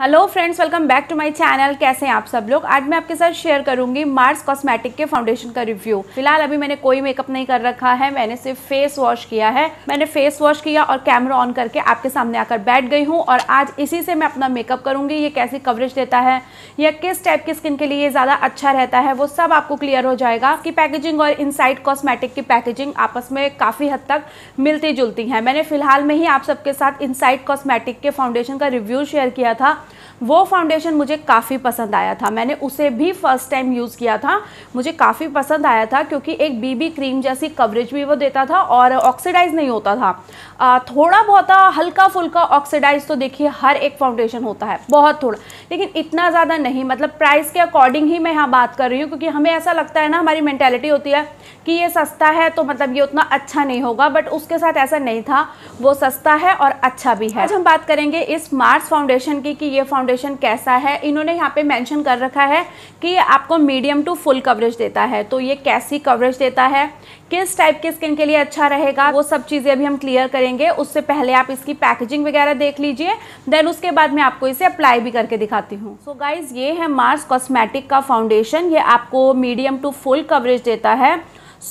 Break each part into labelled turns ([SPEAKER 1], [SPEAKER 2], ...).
[SPEAKER 1] hello friends welcome back to my channel कैसे हैं आप सब लोग आज मैं आपके साथ शेयर करूंगी मार्स कॉस्मेटिक के फाउंडेशन का रिव्यू फिलहाल अभी मैंने कोई मेकअप नहीं कर रखा है मैंने सिर्फ फेस वॉश किया है मैंने फेस वॉश किया और कैमरा ऑन करके आपके सामने आकर बैठ गई हूँ और आज इसी से मैं अपना मेकअप करूंगी ये कैसी कवरेज देता है या किस टाइप की स्किन के लिए ये ज़्यादा अच्छा रहता है वो सब आपको क्लियर हो जाएगा की पैकेजिंग और इनसाइड कॉस्मेटिक की पैकेजिंग आपस में काफ़ी हद तक मिलती जुलती है मैंने फिलहाल में ही आप सबके साथ इनसाइड कॉस्मेटिक के फाउंडेशन का रिव्यू शेयर किया था वो फाउंडेशन मुझे काफ़ी पसंद आया था मैंने उसे भी फर्स्ट टाइम यूज़ किया था मुझे काफ़ी पसंद आया था क्योंकि एक बीबी क्रीम जैसी कवरेज भी वो देता था और ऑक्सीडाइज नहीं होता था आ, थोड़ा बहुत हल्का फुल्का ऑक्सीडाइज तो देखिए हर एक फाउंडेशन होता है बहुत थोड़ा लेकिन इतना ज़्यादा नहीं मतलब प्राइस के अकॉर्डिंग ही मैं यहाँ बात कर रही हूँ क्योंकि हमें ऐसा लगता है ना हमारी मैंटेलिटी होती है कि ये सस्ता है तो मतलब ये उतना अच्छा नहीं होगा बट उसके साथ ऐसा नहीं था वो सस्ता है और अच्छा भी है आज हम बात करेंगे इस मार्स फाउंडेशन की कि ये फाउंड फाउंडेशन कैसा है इन्होंने यहाँ पे मेंशन कर रखा है कि आपको मीडियम टू फुल कवरेज देता है तो ये कैसी कवरेज देता है किस टाइप की स्किन के लिए अच्छा रहेगा वो सब चीज़ें अभी हम क्लियर करेंगे उससे पहले आप इसकी पैकेजिंग वगैरह देख लीजिए देन उसके बाद मैं आपको इसे अप्लाई भी करके दिखाती हूँ सो गाइज ये है मार्स कॉस्मेटिक का फाउंडेशन ये आपको मीडियम टू फुल कवरेज देता है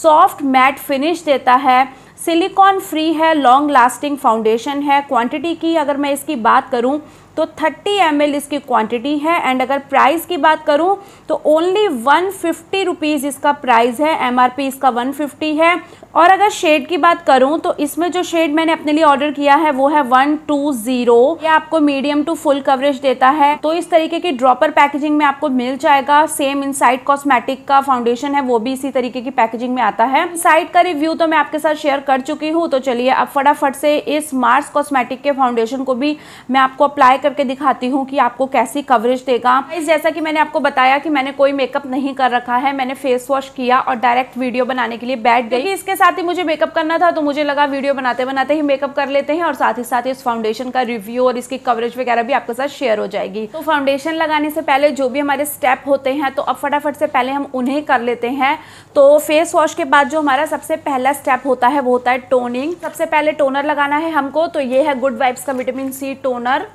[SPEAKER 1] सॉफ्ट मैट फिनिश देता है सिलिकॉन फ्री है लॉन्ग लास्टिंग फाउंडेशन है क्वांटिटी की अगर मैं इसकी बात करूं तो 30 एम इसकी क्वांटिटी है एंड अगर प्राइस की बात करूँ तो ओनली वन फिफ्टी रुपीज़ इसका प्राइस है एम इसका वन फिफ्टी है और अगर शेड की बात करूँ तो इसमें जो शेड मैंने अपने लिए ऑर्डर किया है वो है वन टू ज़ीरो ये आपको मीडियम टू फुल कवरेज देता है तो इस तरीके की ड्रॉपर पैकेजिंग में आपको मिल जाएगा सेम इनसाइड कॉस्मेटिक का फाउंडेशन है वो भी इसी तरीके की पैकेजिंग में आता है साइट का रिव्यू तो मैं आपके साथ शेयर कर चुकी हूँ तो चलिए अब फटाफट से इस मार्स कॉस्मेटिक के फाउंडेशन को भी मैं आपको अप्लाई करके दिखाती हूँ कि आपको कैसी कवरेज देगा इस जैसा कि मैंने आपको बताया कि मैंने कोई मेकअप नहीं कर रखा है मैंने फेस वॉश किया और डायरेक्ट वीडियो बनाने के लिए बैठ गई इसके साथ ही मुझे मेकअप करना था तो मुझे लगा वीडियो बनाते बनाते ही मेकअप कर लेते हैं और साथ ही साथ इस फाउंडेशन का रिव्यू और इसकी कवरेज वगैरह भी आपके साथ शेयर हो जाएगी तो फाउंडेशन लगाने से पहले जो भी हमारे स्टेप होते हैं तो अब फटाफट से पहले हम उन्हें कर लेते हैं तो फेस वॉश के बाद जो हमारा सबसे पहला स्टेप होता है वो होता है टोनिंग सबसे पहले टोनर लगाना है हमको तो ये है गुड वाइब्स का विटामिन सी टोनर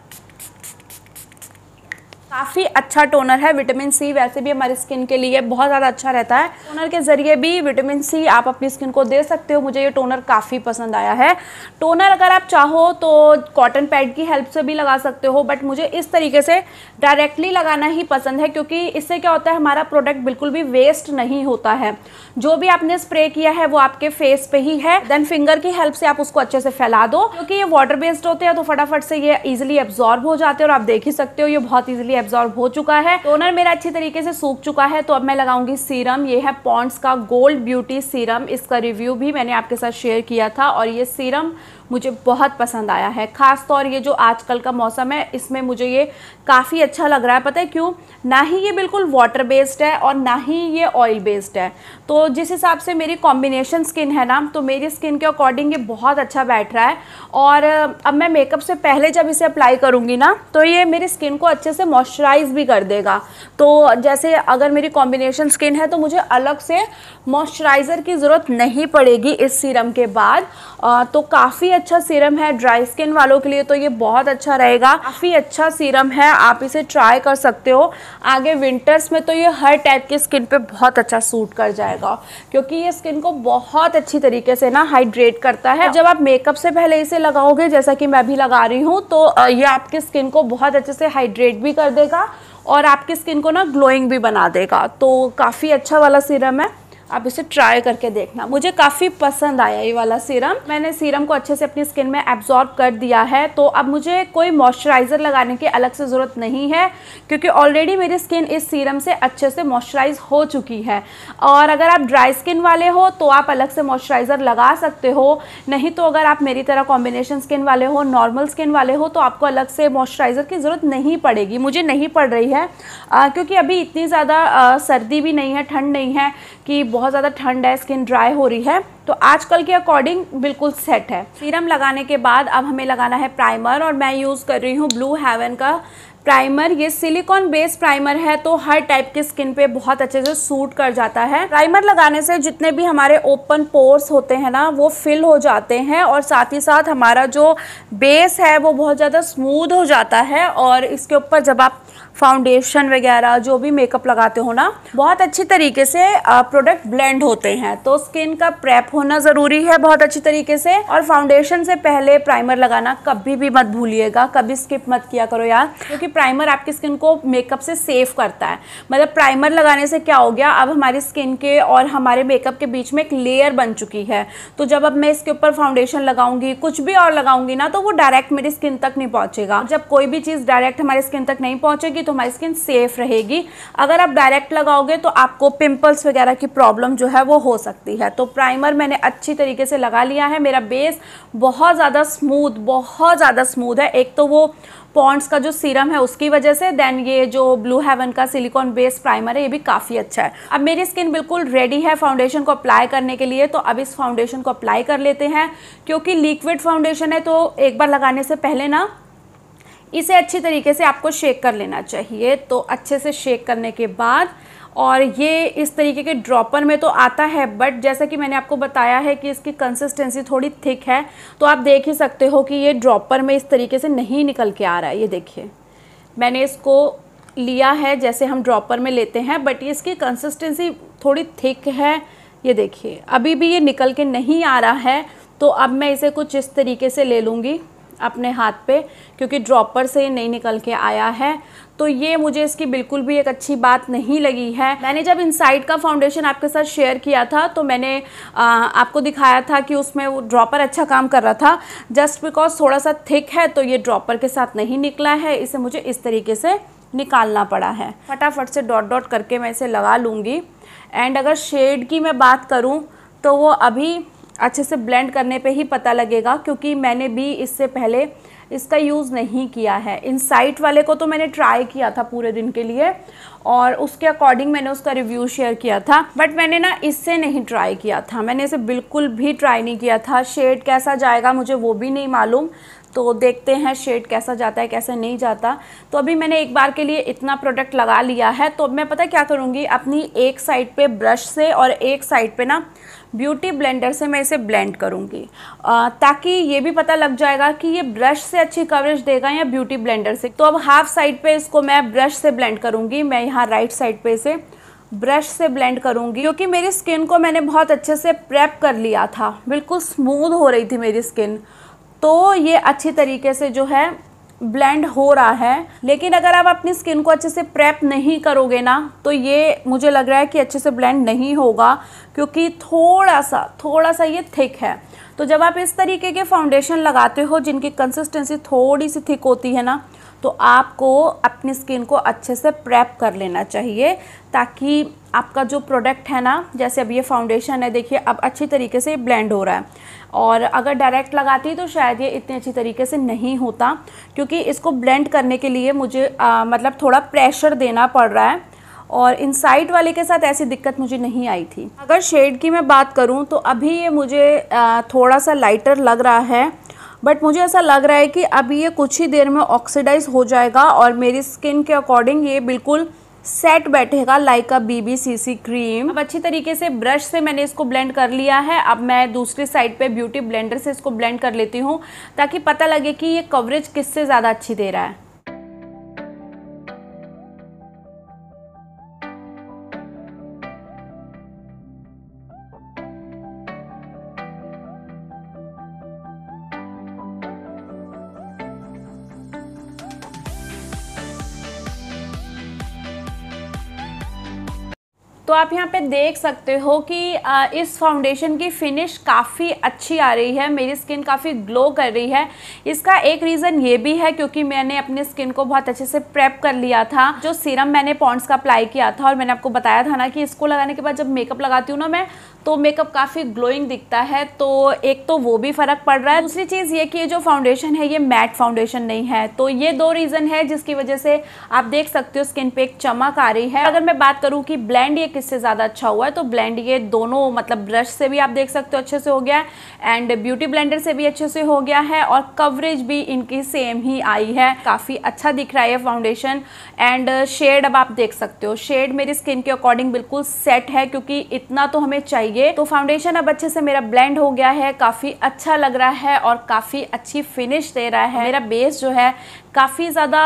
[SPEAKER 1] काफ़ी अच्छा टोनर है विटामिन सी वैसे भी हमारी स्किन के लिए बहुत ज़्यादा अच्छा रहता है टोनर के ज़रिए भी विटामिन सी आप अपनी स्किन को दे सकते हो मुझे ये टोनर काफ़ी पसंद आया है टोनर अगर आप चाहो तो कॉटन पैड की हेल्प से भी लगा सकते हो बट मुझे इस तरीके से डायरेक्टली लगाना ही पसंद है क्योंकि इससे क्या होता है हमारा प्रोडक्ट बिल्कुल भी वेस्ट नहीं होता है जो भी आपने स्प्रे किया है वो आपके फेस पे ही है देन फिंगर की हेल्प से आप उसको अच्छे से फैला दो क्योंकि ये वाटर बेस्ड होते हैं तो फटाफट से ये ईजिली एब्जॉर्ब हो जाते हैं और आप देख ही सकते हो ये बहुत ईजिली एब्जॉर्ब हो चुका है टोनर मेरा अच्छी तरीके से सूख चुका है तो अब मैं लगाऊंगी सीरम ये है पॉन्ट्स का गोल्ड ब्यूटी सीरम इसका रिव्यू भी मैंने आपके साथ शेयर किया था और ये सीरम मुझे बहुत पसंद आया है ख़ास तौर ये जो आजकल का मौसम है इसमें मुझे ये काफ़ी अच्छा लग रहा है पता है क्यों ना ही ये बिल्कुल वाटर बेस्ड है और ना ही ये ऑयल बेस्ड है तो जिस हिसाब से मेरी कॉम्बिनेशन स्किन है ना तो मेरी स्किन के अकॉर्डिंग ये बहुत अच्छा बैठ रहा है और अब मैं मेकअप से पहले जब इसे अप्लाई करूँगी ना तो ये मेरी स्किन को अच्छे से मॉइस्चर मॉइस्चराइज भी कर देगा तो जैसे अगर मेरी कॉम्बिनेशन स्किन है तो मुझे अलग से मॉइस्चराइज़र की ज़रूरत नहीं पड़ेगी इस सीरम के बाद तो काफ़ी अच्छा सीरम है ड्राई स्किन वालों के लिए तो ये बहुत अच्छा रहेगा काफ़ी अच्छा सीरम है आप इसे ट्राई कर सकते हो आगे विंटर्स में तो ये हर टाइप की स्किन पर बहुत अच्छा सूट कर जाएगा क्योंकि ये स्किन को बहुत अच्छी तरीके से ना हाइड्रेट करता है जब आप मेकअप से पहले इसे लगाओगे जैसा कि मैं भी लगा रही हूँ तो ये आपकी स्किन को बहुत अच्छे से हाइड्रेट भी कर देगा देगा और आपकी स्किन को ना ग्लोइंग भी बना देगा तो काफ़ी अच्छा वाला सीरम है आप इसे ट्राई करके देखना मुझे काफ़ी पसंद आया ये वाला सीरम मैंने सीरम को अच्छे से अपनी स्किन में एब्जॉर्ब कर दिया है तो अब मुझे कोई मॉइस्चराइज़र लगाने की अलग से ज़रूरत नहीं है क्योंकि ऑलरेडी मेरी स्किन इस सीरम से अच्छे से मॉइस्चराइज हो चुकी है और अगर आप ड्राई स्किन वाले हो तो आप अलग से मॉइस्चराइज़र लगा सकते हो नहीं तो अगर आप मेरी तरह कॉम्बिनेशन स्किन वाले हो नॉर्मल स्किन वाले हो तो आपको अलग से मॉइस्चराइज़र की ज़रूरत नहीं पड़ेगी मुझे नहीं पड़ रही है क्योंकि अभी इतनी ज़्यादा सर्दी भी नहीं है ठंड नहीं है कि बहुत ज़्यादा ठंड है स्किन ड्राई हो रही है तो आजकल के अकॉर्डिंग बिल्कुल सेट है सीरम लगाने के बाद अब हमें लगाना है प्राइमर और मैं यूज़ कर रही हूँ ब्लू हेवन का प्राइमर ये सिलिकॉन बेस प्राइमर है तो हर टाइप के स्किन पे बहुत अच्छे से सूट कर जाता है प्राइमर लगाने से जितने भी हमारे ओपन पोर्स होते हैं ना वो फिल हो जाते हैं और साथ ही साथ हमारा जो बेस है वो बहुत ज़्यादा स्मूथ हो जाता है और इसके ऊपर जब आप फाउंडेशन वगैरह जो भी मेकअप लगाते हो ना बहुत अच्छी तरीके से प्रोडक्ट ब्लेंड होते हैं तो स्किन का प्रेप होना ज़रूरी है बहुत अच्छी तरीके से और फाउंडेशन से पहले प्राइमर लगाना कभी भी मत भूलिएगा कभी स्किप मत किया करो यार क्योंकि प्राइमर आपकी स्किन को मेकअप से सेफ करता है मतलब प्राइमर लगाने से क्या हो गया अब हमारी स्किन के और हमारे मेकअप के बीच में एक लेयर बन चुकी है तो जब अब मैं इसके ऊपर फाउंडेशन लगाऊंगी कुछ भी और लगाऊंगी ना तो वो डायरेक्ट मेरी स्किन तक नहीं पहुँचेगा जब कोई भी चीज़ डायरेक्ट हमारी स्किन तक नहीं पहुँचेगी तो हमारी स्किन सेफ रहेगी अगर आप डायरेक्ट लगाओगे तो आपको पिंपल्स वगैरह की प्रॉब्लम जो है वो हो सकती है तो प्राइमर मैंने अच्छी तरीके से लगा लिया है मेरा बेस बहुत ज़्यादा स्मूथ बहुत ज़्यादा स्मूथ है एक तो वो पॉन्ड्स का जो सीरम है उसकी वजह से देन ये जो ब्लू हेवन का सिलिकॉन बेस प्राइमर है ये भी काफ़ी अच्छा है अब मेरी स्किन बिल्कुल रेडी है फाउंडेशन को अप्लाई करने के लिए तो अब इस फाउंडेशन को अप्लाई कर लेते हैं क्योंकि लिक्विड फाउंडेशन है तो एक बार लगाने से पहले ना इसे अच्छी तरीके से आपको शेक कर लेना चाहिए तो अच्छे से शेक करने के बाद और ये इस तरीके के ड्रॉपर में तो आता है बट जैसा कि मैंने आपको बताया है कि इसकी कंसिस्टेंसी थोड़ी थिक है तो आप देख ही सकते हो कि ये ड्रॉपर में इस तरीके से नहीं निकल के आ रहा है ये देखिए मैंने इसको लिया है जैसे हम ड्रॉपर में लेते हैं बट इसकी कंसिस्टेंसी थोड़ी थिक है ये देखिए अभी भी ये निकल के नहीं आ रहा है तो अब मैं इसे कुछ इस तरीके से ले लूँगी अपने हाथ पे क्योंकि ड्रॉपर से नहीं निकल के आया है तो ये मुझे इसकी बिल्कुल भी एक अच्छी बात नहीं लगी है मैंने जब इनसाइड का फाउंडेशन आपके साथ शेयर किया था तो मैंने आ, आपको दिखाया था कि उसमें वो ड्रॉपर अच्छा काम कर रहा था जस्ट बिकॉज थोड़ा सा थिक है तो ये ड्रॉपर के साथ नहीं निकला है इसे मुझे इस तरीके से निकालना पड़ा है फटाफट से डॉट डॉट करके मैं इसे लगा लूँगी एंड अगर शेड की मैं बात करूँ तो वो अभी अच्छे से ब्लेंड करने पे ही पता लगेगा क्योंकि मैंने भी इससे पहले इसका यूज़ नहीं किया है साइट वाले को तो मैंने ट्राई किया था पूरे दिन के लिए और उसके अकॉर्डिंग मैंने उसका रिव्यू शेयर किया था बट मैंने ना इससे नहीं ट्राई किया था मैंने इसे बिल्कुल भी ट्राई नहीं किया था शेड कैसा जाएगा मुझे वो भी नहीं मालूम तो देखते हैं शेड कैसा जाता है कैसा नहीं जाता तो अभी मैंने एक बार के लिए इतना प्रोडक्ट लगा लिया है तो अब मैं पता क्या करूँगी अपनी एक साइड पर ब्रश से और एक साइड पर ना ब्यूटी ब्लेंडर से मैं इसे ब्लेंड करूँगी ताकि ये भी पता लग जाएगा कि ये ब्रश से अच्छी कवरेज देगा या ब्यूटी ब्लेंडर से तो अब हाफ साइड पे इसको मैं ब्रश से ब्लेंड करूँगी मैं यहाँ राइट साइड पे इसे ब्रश से ब्लेंड करूँगी क्योंकि मेरी स्किन को मैंने बहुत अच्छे से प्रेप कर लिया था बिल्कुल स्मूथ हो रही थी मेरी स्किन तो ये अच्छी तरीके से जो है ब्लेंड हो रहा है लेकिन अगर आप अपनी स्किन को अच्छे से प्रेप नहीं करोगे ना तो ये मुझे लग रहा है कि अच्छे से ब्लेंड नहीं होगा क्योंकि थोड़ा सा थोड़ा सा ये थिक है तो जब आप इस तरीके के फाउंडेशन लगाते हो जिनकी कंसिस्टेंसी थोड़ी सी थिक होती है ना तो आपको अपनी स्किन को अच्छे से प्रेप कर लेना चाहिए ताकि आपका जो प्रोडक्ट है ना जैसे अब ये फाउंडेशन है देखिए अब अच्छी तरीके से ब्लेंड हो रहा है और अगर डायरेक्ट लगाती तो शायद ये इतने अच्छी तरीके से नहीं होता क्योंकि इसको ब्लेंड करने के लिए मुझे आ, मतलब थोड़ा प्रेशर देना पड़ रहा है और इन साइड वाले के साथ ऐसी दिक्कत मुझे नहीं आई थी अगर शेड की मैं बात करूँ तो अभी ये मुझे आ, थोड़ा सा लाइटर लग रहा है बट मुझे ऐसा लग रहा है कि अभी ये कुछ ही देर में ऑक्सीडाइज हो जाएगा और मेरी स्किन के अकॉर्डिंग ये बिल्कुल सेट बैठेगा लाइक अ बीबीसीसी क्रीम अब अच्छी तरीके से ब्रश से मैंने इसको ब्लेंड कर लिया है अब मैं दूसरी साइड पे ब्यूटी ब्लेंडर से इसको ब्लेंड कर लेती हूँ ताकि पता लगे कि ये कवरेज किससे ज़्यादा अच्छी दे रहा है तो आप यहाँ पे देख सकते हो कि इस फाउंडेशन की फिनिश काफ़ी अच्छी आ रही है मेरी स्किन काफ़ी ग्लो कर रही है इसका एक रीज़न ये भी है क्योंकि मैंने अपने स्किन को बहुत अच्छे से प्रेप कर लिया था जो सीरम मैंने पॉन्ड्स का अप्लाई किया था और मैंने आपको बताया था ना कि इसको लगाने के बाद जब मेकअप लगाती हूँ ना मैं तो मेकअप काफ़ी ग्लोइंग दिखता है तो एक तो वो भी फ़र्क पड़ रहा है दूसरी चीज़ ये कि ये जो फाउंडेशन है ये मैट फाउंडेशन नहीं है तो ये दो रीज़न है जिसकी वजह से आप देख सकते हो स्किन पे एक चमक आ रही है अगर मैं बात करूँ कि ब्लैंड ये किससे ज़्यादा अच्छा हुआ है तो ब्लैंड ये दोनों मतलब ब्रश से भी आप देख सकते हो अच्छे से हो गया है एंड ब्यूटी ब्लेंडर से भी अच्छे से हो गया है और कवरेज भी इनकी सेम ही आई है काफ़ी अच्छा दिख रहा है फाउंडेशन एंड शेड अब आप देख सकते हो शेड मेरी स्किन के अकॉर्डिंग बिल्कुल सेट है क्योंकि इतना तो हमें चाहिए चाहिए तो फाउंडेशन अब अच्छे से मेरा ब्लेंड हो गया है काफ़ी अच्छा लग रहा है और काफ़ी अच्छी फिनिश दे रहा है मेरा बेस जो है काफ़ी ज़्यादा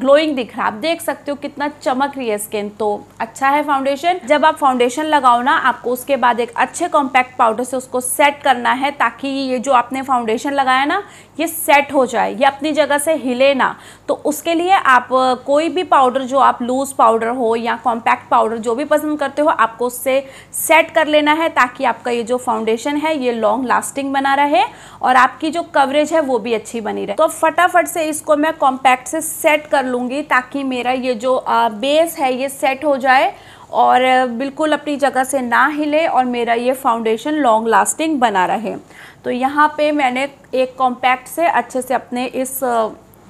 [SPEAKER 1] ग्लोइंग दिख रहा है आप देख सकते हो कितना चमक रही है स्किन तो अच्छा है फाउंडेशन जब आप फाउंडेशन लगाओ ना आपको उसके बाद एक अच्छे कॉम्पैक्ट पाउडर से उसको सेट करना है ताकि ये जो आपने फाउंडेशन लगाया ना ये सेट हो जाए ये अपनी जगह से हिले ना तो उसके लिए आप कोई भी पाउडर जो आप लूज़ पाउडर हो या कॉम्पैक्ट पाउडर जो भी पसंद करते हो आपको उससे सेट कर लेना है है ताकि आपका ये जो फाउंडेशन है ये लॉन्ग लास्टिंग बना रहे और आपकी जो कवरेज है वो भी अच्छी बनी रहे तो फटाफट से इसको मैं कॉम्पैक्ट से सेट कर लूँगी ताकि मेरा ये जो बेस है ये सेट हो जाए और बिल्कुल अपनी जगह से ना हिले और मेरा ये फाउंडेशन लॉन्ग लास्टिंग बना रहे तो यहाँ पे मैंने एक कॉम्पैक्ट से अच्छे से अपने इस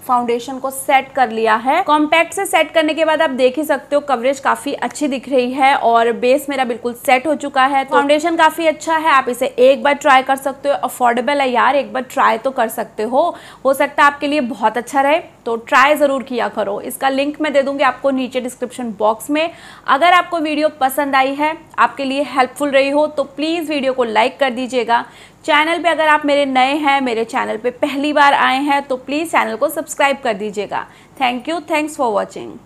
[SPEAKER 1] फाउंडेशन को सेट कर लिया है कॉम्पैक्ट से सेट करने के बाद आप देख ही सकते हो कवरेज काफी अच्छी दिख रही है और बेस मेरा बिल्कुल सेट हो चुका है फाउंडेशन तो- काफी अच्छा है आप इसे एक बार ट्राई कर सकते हो अफोर्डेबल है यार एक बार ट्राई तो कर सकते हो हो सकता है आपके लिए बहुत अच्छा रहे तो ट्राई ज़रूर किया करो इसका लिंक मैं दे दूंगी आपको नीचे डिस्क्रिप्शन बॉक्स में अगर आपको वीडियो पसंद आई है आपके लिए हेल्पफुल रही हो तो प्लीज़ वीडियो को लाइक कर दीजिएगा चैनल पे अगर आप मेरे नए हैं मेरे चैनल पे पहली बार आए हैं तो प्लीज़ चैनल को सब्सक्राइब कर दीजिएगा thank you thanks for watching